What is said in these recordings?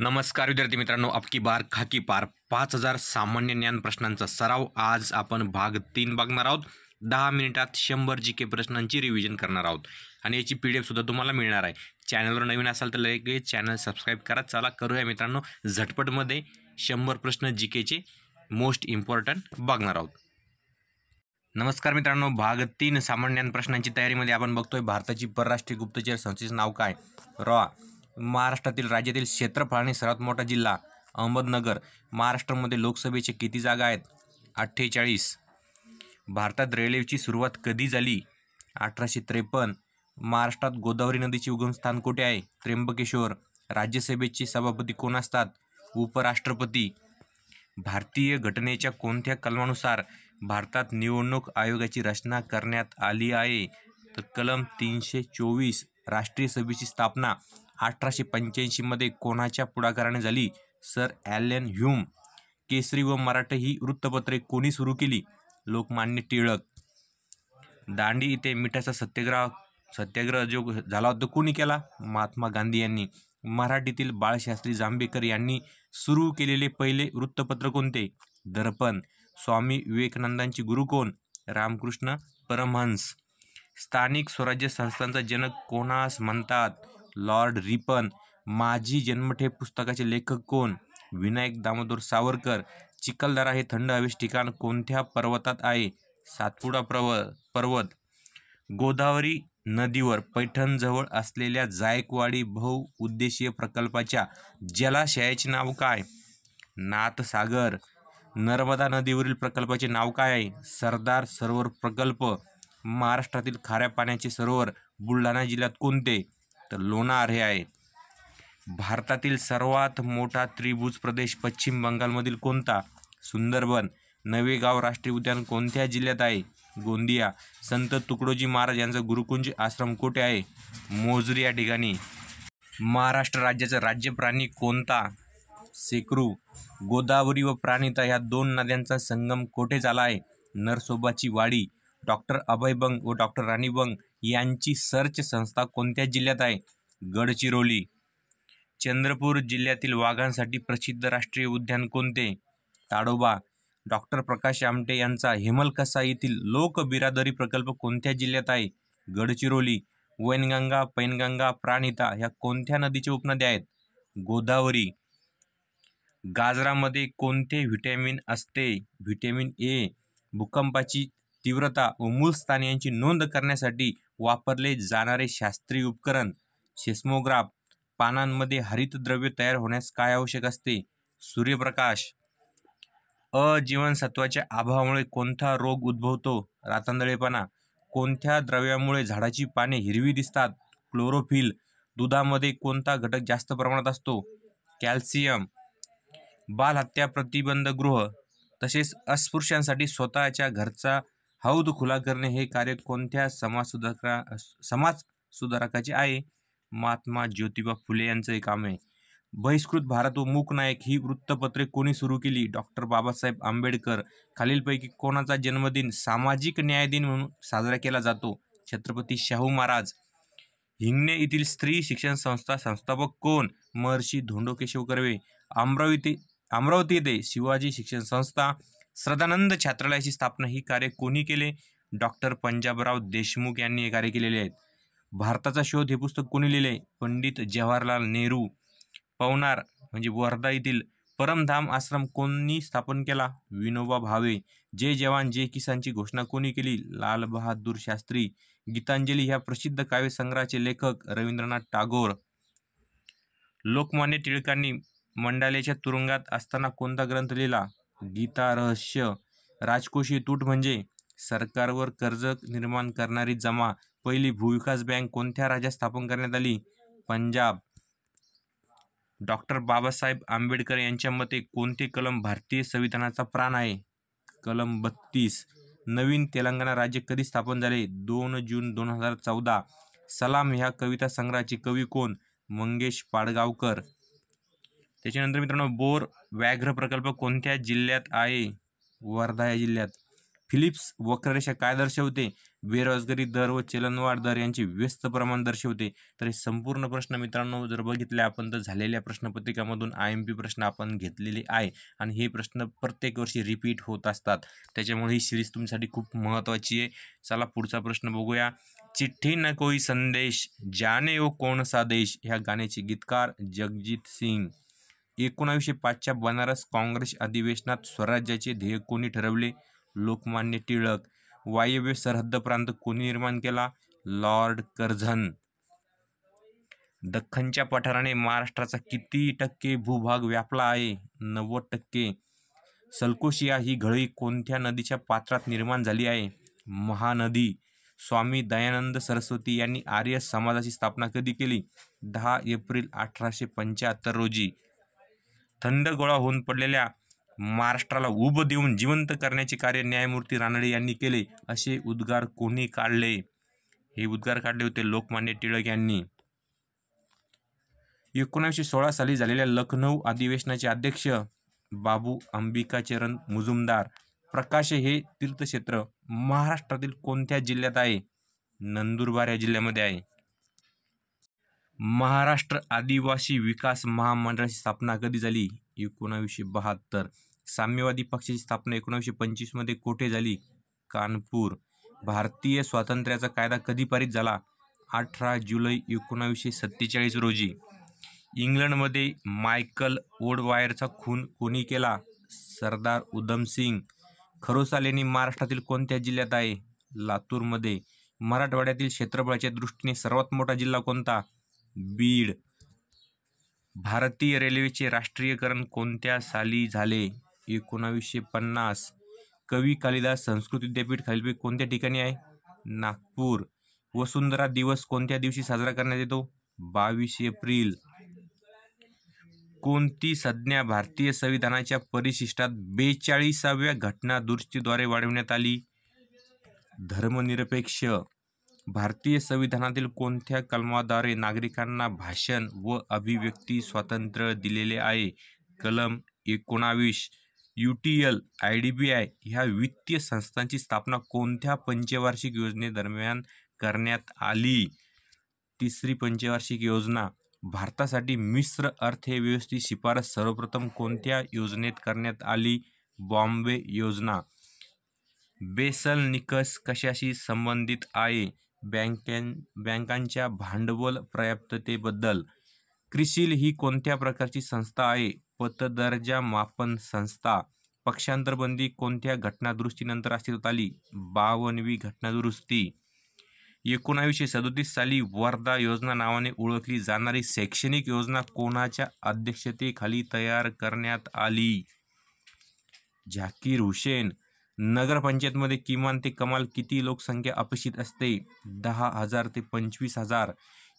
नमस्कार विद्यार्थी मित्रांनो अबकी बार खाकी पार पाच हजार सामान्य ज्ञान प्रश्नांचा सराव आज आपण भाग तीन बघणार आहोत दहा मिनिटात शंभर जी के प्रश्नांची रिव्हिजन करणार आहोत आणि याची पी डी एफसुद्धा तुम्हाला मिळणार आहे चॅनलवर नवीन असाल तर लगेच चॅनल सबस्क्राईब करा चला करूया मित्रांनो झटपटमध्ये शंभर प्रश्न जी केचे मोस्ट इम्पॉर्टंट बघणार आहोत नमस्कार मित्रांनो भाग तीन सामान्य प्रश्नांची तयारीमध्ये आपण बघतोय भारताची परराष्ट्रीय गुप्तचर संस्थेचं नाव काय रॉ महाराष्ट्रातील राज्यातील क्षेत्रफळाने सर्वात मोठा जिल्हा अहमदनगर महाराष्ट्रामध्ये लोकसभेचे किती जागा आहेत अठ्ठेचाळीस भारतात रेल्वेची सुरुवात कधी झाली अठराशे त्रेपन्न महाराष्ट्रात गोदावरी नदीचे उगमस्थान कुठे आहे त्र्यंबकेश्वर राज्यसभेचे सभापती कोण असतात उपराष्ट्रपती भारतीय घटनेच्या कोणत्या कलमानुसार भारतात निवडणूक आयोगाची रचना करण्यात आली आहे तर कलम तीनशे चोवीस राष्ट्रीय सभेची स्थापना अठराशे पंच्याऐंशीमध्ये कोणाच्या पुढाकाराने झाली सर ॲलेन ह्यूम केसरी व मराठी ही वृत्तपत्रे कोणी सुरू केली लोकमान्य टिळक दांडी इथे मिठाचा सत्याग्रह सत्याग्रह जो झाला होता कोणी केला महात्मा गांधी यांनी मराठीतील बाळशास्त्री जांभेकर यांनी सुरू केलेले पहिले वृत्तपत्र कोणते दर्पण स्वामी विवेकानंदांचे गुरु कोण रामकृष्ण परमहंस स्थानिक स्वराज्य संस्थांचा जनक कोणास म्हणतात लॉर्ड रिपन माझी जन्मठेप पुस्तकाचे लेखक कोण विनायक दामोदर सावरकर चिखलदरा हे थंड हवेचे ठिकाण कोणत्या पर्वतात आहे सातपुडा प्रव पर्वत गोदावरी नदीवर पैठणजवळ असलेल्या जायकवाडी बहुउद्देशीय प्रकल्पाच्या जलाशयाचे नाव काय नाथसागर नर्मदा नदीवरील प्रकल्पाचे नाव काय आहे सरदार सरोवर प्रकल्प महाराष्ट्रातील खाऱ्या पाण्याचे सरोवर बुलढाणा जिल्ह्यात कोणते तर लोणार हे आहे भारतातील सर्वात मोठा त्रिभुज प्रदेश पश्चिम बंगालमधील कोणता सुंदरबन नवेगाव राष्ट्रीय उद्यान कोणत्या जिल्ह्यात आहे गोंदिया संत तुकडोजी महाराज यांचा गुरुकुंज आश्रम कोठे आहे मोजरी या ठिकाणी महाराष्ट्र राज्याचा राज्य प्राणी कोणता सेकरू गोदावरी व प्राणिता ह्या दोन नद्यांचा संगम कोठे झाला आहे नरसोबाची वाडी डॉक्टर अभय बंग व डॉक्टर राणीबंग यांची सर्च संस्था कोणत्या जिल्ह्यात आहे गडचिरोली चंद्रपूर जिल्ह्यातील वाघांसाठी प्रसिद्ध राष्ट्रीय उद्यान कोणते ताडोबा डॉक्टर प्रकाश आमटे यांचा हेमलकसा येथील लोकबिरादरी प्रकल्प कोणत्या जिल्ह्यात आहे गडचिरोली वैनगंगा पैनगंगा प्राणिता ह्या कोणत्या नदीचे उपनद्या आहेत गोदावरी गाजरामध्ये कोणते व्हिटॅमिन असते व्हिटॅमिन ए भूकंपाची तीव्रता व मूल स्थान यांची नोंद करण्यासाठी वापरले जाणारे शास्त्रीय उपकरण सेस्मोग्राफ पानांमध्ये हरितद्रव्य तयार होण्यास काय आवश्यक असते सूर्यप्रकाश अ जीवनसत्वाच्या अभावामुळे कोणता रोग उद्भवतो रातांदळेपणा कोणत्या द्रव्यामुळे झाडाची पाने हिरवी दिसतात क्लोरोफिल दुधामध्ये कोणता घटक जास्त प्रमाणात असतो कॅल्शियम बालहत्या प्रतिबंधगृह तसेच अस्पृश्यांसाठी स्वतःच्या घरचा हौद खुला करणे हे कार्य कोणत्या समाजसुधारका समाज सुधारकाचे आहे महात्मा ज्योतिबा फुले यांचं हे काम आहे बहिष्कृत भारत व नायक ही वृत्तपत्रे कोणी सुरू केली डॉक्टर बाबासाहेब आंबेडकर खालीलपैकी कोणाचा जन्मदिन सामाजिक न्याय दिन म्हणून साजरा केला जातो छत्रपती शाहू महाराज हिंगणे येथील स्त्री शिक्षण संस्था संस्थापक कोण महर्षी धोंडो केशव कर्वे अमरावती अमरावती येथे शिवाजी शिक्षण संस्था श्रद्धानंद छात्रालयाची स्थापना ही कार्य कोणी केले डॉक्टर पंजाबराव देशमुख यांनी हे कार्य केलेले आहेत भारताचा शोध हे पुस्तक कोणी लिहिले पंडित जवाहरलाल नेहरू पवनार म्हणजे वर्धा येथील परमधाम आश्रम कोणी स्थापन केला विनोबा भावे जे जवान जे किसानची घोषणा कोणी केली लालबहादूर शास्त्री गीतांजली ह्या प्रसिद्ध काव्यसंग्रहाचे लेखक रवींद्रनाथ टागोर लोकमान्य टिळकांनी मंडालेच्या तुरुंगात असताना कोणता ग्रंथ लिहिला गीता रहस्य राजकोषीय तूट म्हणजे सरकारवर कर्ज निर्माण करणारी जमा पहिली भूविकास बँक कोणत्या राज्यात स्थापन करण्यात आली पंजाब डॉक्टर बाबासाहेब आंबेडकर यांच्या मते कोणते कलम भारतीय संविधानाचा प्राण आहे कलम बत्तीस नवीन तेलंगणा राज्य कधी स्थापन झाले दोन जून दोन हजार चौदा सलाम ह्या कविता संग्रहाचे कवी कोण मंगेश पाडगावकर त्याच्यानंतर मित्रांनो बोर व्याघ्र प्रकल्प कोणत्या जिल्ह्यात आहे वर्धा या जिल्ह्यात फिलिप्स वक्ररेषा काय दर्शवते बेरोजगारी दर व चलनवाढ दर यांचे व्यस्त प्रमाण दर्शवते तर हे संपूर्ण प्रश्न मित्रांनो जर बघितले आपण तर झालेल्या प्रश्नपत्रिकामधून आय एम पी प्रश्न आपण घेतलेले आहे आणि हे प्रश्न प्रत्येक वर्षी रिपीट होत असतात त्याच्यामुळे ही सिरीज तुमच्यासाठी खूप महत्त्वाची आहे चला पुढचा प्रश्न बघूया चिठ्ठी न कोई संदेश जाने ओ कोणसा देश ह्या गाण्याचे गीतकार जगजित सिंग एकोणावीसशे पाचच्या बनारस काँग्रेस अधिवेशनात स्वराज्याचे ध्येय कोणी ठरवले लोकमान्य टिळक वायव्य सरहद्द प्रांत कोणी निर्माण केला लॉर्ड कर्झन दख्खनच्या पठाराने महाराष्ट्राचा किती टक्के भूभाग व्यापला आहे नव्वद टक्के सल्कोशिया ही घळी कोणत्या नदीच्या पात्रात निर्माण झाली आहे महानदी स्वामी दयानंद सरस्वती यांनी आर्य समाजाची स्थापना कधी केली दहा एप्रिल अठराशे पंच्याहत्तर रोजी थंड गोळा होऊन पडलेल्या महाराष्ट्राला उभं देऊन जिवंत करण्याचे कार्य न्यायमूर्ती रानडे यांनी केले असे उद्गार कोणी काढले हे उद्गार काढले होते लोकमान्य टिळक यांनी एकोणीसशे सोळा साली झालेल्या लखनौ अधिवेशनाचे अध्यक्ष बाबू अंबिकाचरण मुजुमदार प्रकाश हे तीर्थक्षेत्र महाराष्ट्रातील कोणत्या जिल्ह्यात आहे नंदुरबार या जिल्ह्यामध्ये आहे महाराष्ट्र आदिवासी विकास महामंडळाची स्थापना कधी झाली एकोणावीसशे बहात्तर साम्यवादी पक्षाची स्थापना एकोणावीसशे पंचवीसमध्ये कोठे झाली कानपूर भारतीय स्वातंत्र्याचा कायदा कधी पारित झाला अठरा जुलै एकोणावीसशे सत्तेचाळीस रोजी इंग्लंडमध्ये मायकल ओडवायरचा खून कोणी केला सरदार उधमसिंग खरोसाल यांनी महाराष्ट्रातील कोणत्या जिल्ह्यात आहे लातूरमध्ये मराठवाड्यातील क्षेत्रफळाच्या दृष्टीने सर्वात मोठा जिल्हा कोणता बीड भारतीय रेल्वेचे राष्ट्रीयकरण कोणत्या साली झाले एकोणावीसशे पन्नास कवी कालिदास संस्कृत विद्यापीठ खालीलपैकी कोणत्या ठिकाणी आहे नागपूर वसुंधरा दिवस कोणत्या दिवशी साजरा करण्यात येतो बावीस एप्रिल कोणती संज्ञा भारतीय संविधानाच्या परिशिष्टात बेचाळीसाव्या घटना दुरुस्तीद्वारे वाढविण्यात आली धर्मनिरपेक्ष भारतीय संविधानातील कोणत्या कलमाद्वारे नागरिकांना भाषण व अभिव्यक्ती स्वातंत्र्य दिलेले आहे कलम एकोणावीस U T L I D B I ह्या वित्तीय संस्थांची स्थापना कोणत्या पंचवार्षिक योजनेदरम्यान करण्यात आली तिसरी पंचवार्षिक योजना भारतासाठी मिश्र अर्थव्यवस्थे शिफारस सर्वप्रथम कोणत्या योजनेत करण्यात आली बॉम्बे योजना बेसल निकष कशाशी संबंधित आहे बँकेन बँकांच्या भांडवल पर्याप्ततेबद्दल क्रिशील ही कोणत्या प्रकारची संस्था आहे पतदर्जा मापन संस्था पक्षांतरबंदी कोणत्या घटनादुरुस्तीनंतर अस्तित्वात आली बावनवी घटनादुरुस्ती एकोणावीसशे सदोतीस साली वर्धा योजना नावाने ओळखली जाणारी शैक्षणिक योजना कोणाच्या अध्यक्षतेखाली तयार करण्यात आली झाकीर हुसेन नगरपंचायतमध्ये किमान ते कमाल किती लोकसंख्या अपेक्षित असते दहा हजार ते पंचवीस हजार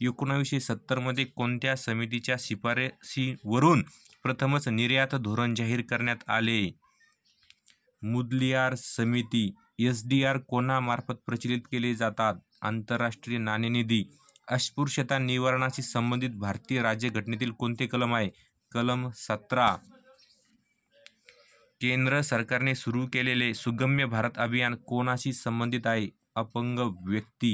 एकोणावीसशे सत्तरमध्ये कोणत्या समितीच्या शिफारशीवरून प्रथमच निर्यात धोरण जाहीर करण्यात आले मुदलियार समिती एस डी आर कोणामार्फत प्रचलित केले जातात आंतरराष्ट्रीय नाणेनिधी अस्पृश्यता निवारणाशी संबंधित भारतीय राज्यघटनेतील कोणते कलम आहे कलम सतरा केंद्र सरकारने सुरू केलेले सुगम्य भारत अभियान कोणाशी संबंधित आहे अपंग व्यक्ती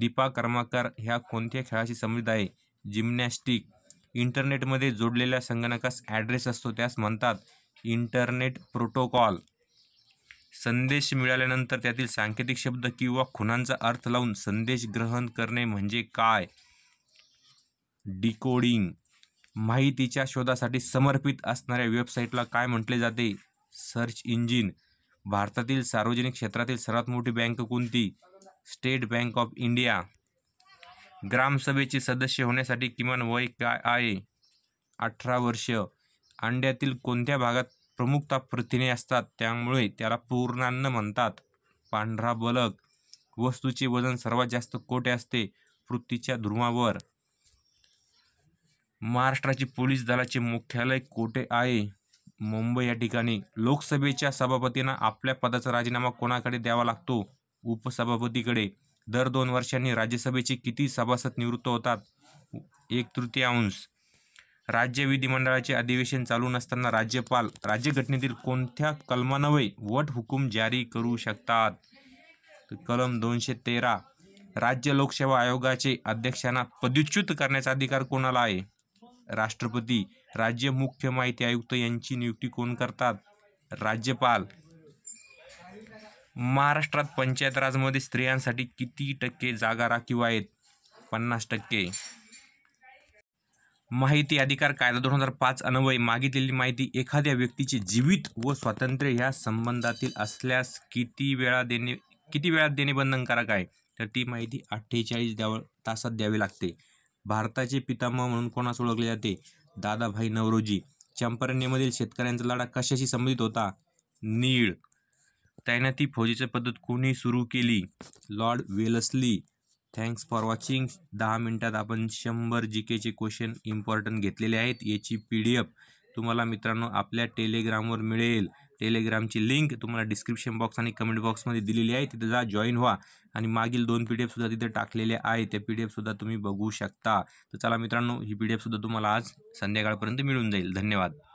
दीपा कर्माकर ह्या कोणत्या खेळाशी संबंधित आहे जिमनॅस्टिक इंटरनेटमध्ये जोडलेल्या संगणकास ॲड्रेस असतो त्यास म्हणतात इंटरनेट प्रोटोकॉल संदेश मिळाल्यानंतर त्यातील सांकेतिक शब्द किंवा खुणांचा अर्थ लावून संदेश ग्रहण करणे म्हणजे काय डिकोडिंग माहितीच्या शोधासाठी समर्पित असणाऱ्या वेबसाईटला काय म्हटले जाते सर्च इंजिन भारतातील सार्वजनिक क्षेत्रातील सर्वात मोठी बँक कोणती स्टेट बँक ऑफ इंडिया ग्रामसभेचे सदस्य होण्यासाठी किमान वय काय आहे अठरा वर्ष अंड्यातील कोणत्या भागात प्रमुखता प्रथिने असतात त्यामुळे त्याला पूर्णान्न म्हणतात पांढरा बलक वस्तूचे वजन सर्वात जास्त कोठे असते पृथ्वीच्या ध्रुवावर महाराष्ट्राचे पोलीस दलाचे मुख्यालय कोठे आहे मुंबई या ठिकाणी लोकसभेच्या सभापतींना आपल्या पदाचा राजीनामा कोणाकडे द्यावा लागतो उपसभापतीकडे दर दोन वर्षांनी राज्यसभेचे किती सभासद निवृत्त होतात एक तृतीयांश राज्य विधिमंडळाचे अधिवेशन चालू नसताना राज्यपाल राज्यघटनेतील कोणत्या कलमानवे वट हुकूम जारी करू शकतात कलम दोनशे तेरा राज्य लोकसेवा आयोगाचे अध्यक्षांना पदच्युत करण्याचा अधिकार कोणाला आहे राष्ट्रपती राज्य मुख्य माहिती आयुक्त यांची नियुक्ती कोण करतात राज्यपाल महाराष्ट्रात पंचायत राजमध्ये स्त्रियांसाठी किती टक्के जागा राखीव आहेत पन्नास टक्के माहिती अधिकार कायदा दोन हजार पाच अन्वय मागितलेली माहिती एखाद्या व्यक्तीचे जीवित व स्वातंत्र्य ह्या संबंधातील असल्यास किती वेळा देणे किती वेळात देणे बंधनकारक आहे तर ती माहिती अठ्ठेचाळीस द्याव तासात द्यावी लागते भारताचे पितामह म्हणून कोणास ओळखले जाते दादाभाई नवरोजी चंपारण्यमधील शेतकऱ्यांचा लढा कशाशी संबंधित होता नीळ तैनाती फौजीची पद्धत कोणी सुरू केली Lord Wellesley thanks for watching दहा मिनिटात आपण शंभर जी केचे क्वेश्चन इम्पॉर्टंट घेतलेले आहेत याची पी डी एफ तुम्हाला मित्रांनो आपल्या टेलिग्रामवर मिळेल टेलिग्रामची लिंक तुम्हाला डिस्क्रिप्शन बॉक्स आणि कमेंट बॉक्समध्ये दिलेली आहे तिथे जा जॉईन व्हा आणि मागील दोन पी डी तिथे टाकलेले आहे त्या पी डी तुम्ही बघू शकता तर चला मित्रांनो ही पी डी तुम्हाला आज संध्याकाळपर्यंत मिळून जाईल धन्यवाद